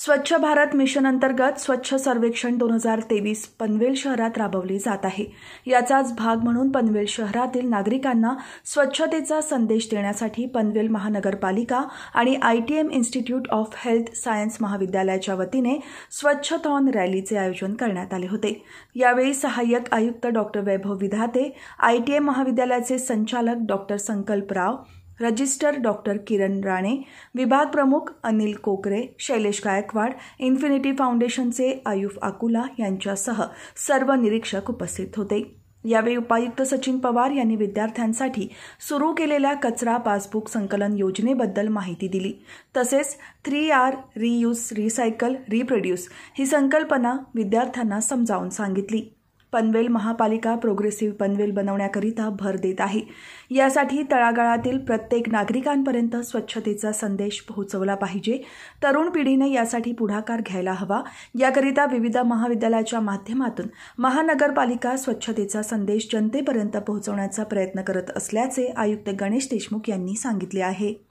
स्वच्छ भारत मिशन अंतर्गत स्वच्छ सर्वेक्षण दोन हजार तेवीस पनवेल शहरात राबवली जात आहे याचाच भाग म्हणून पनवेल शहरातील नागरिकांना स्वच्छतेचा संदेश देण्यासाठी पनवेल महानगरपालिका आणि ITM institute of health science महाविद्यालयाच्या वतीने थॉन रॅलीचे आयोजन करण्यात आले होते यावेळी सहाय्यक आयुक्त डॉक्टर वैभव विधाते आयटीएम महाविद्यालयाचे संचालक doctor Sankalp Rao register doctor Kiran Rane विभाग प्रमुख अनिल कोकरे शैलेश गायकवाड इन्फिनिटी फाउंडेशनचे आयुफ अकुला यांच्यासह सर्व निरीक्षक उपस्थित होते यावेळी उपायुक्त सचिन पवार यांनी विद्यार्थ्यांसाठी सुरू केलेल्या कचरा पासबुक संकलन योजनेबद्दल माहिती दिली तसेच three R reuse recycle reproduce ही संकल्पना विद्यार्थ्यांना समजावून सांगितली पनवेल महापालिका प्रोग्रेसिव्ह पनवेल बनवण्याकरिता भर देत आहे यासाठी तळागाळातील प्रत्येक नागरिकांपर्यंत स्वच्छतेचा संदेश पोहोचवला पाहिजे तरुण पिढीने यासाठी पुढाकार घ्यायला हवा याकरिता विविध महाविद्यालयाच्या माध्यमातून महानगरपालिका स्वच्छतेचा संदेश जनतेपर्यंत पोहोचवण्याचा प्रयत्न करत असल्याचे आयुक्त गणेश देशमुख यांनी सांगितले आहे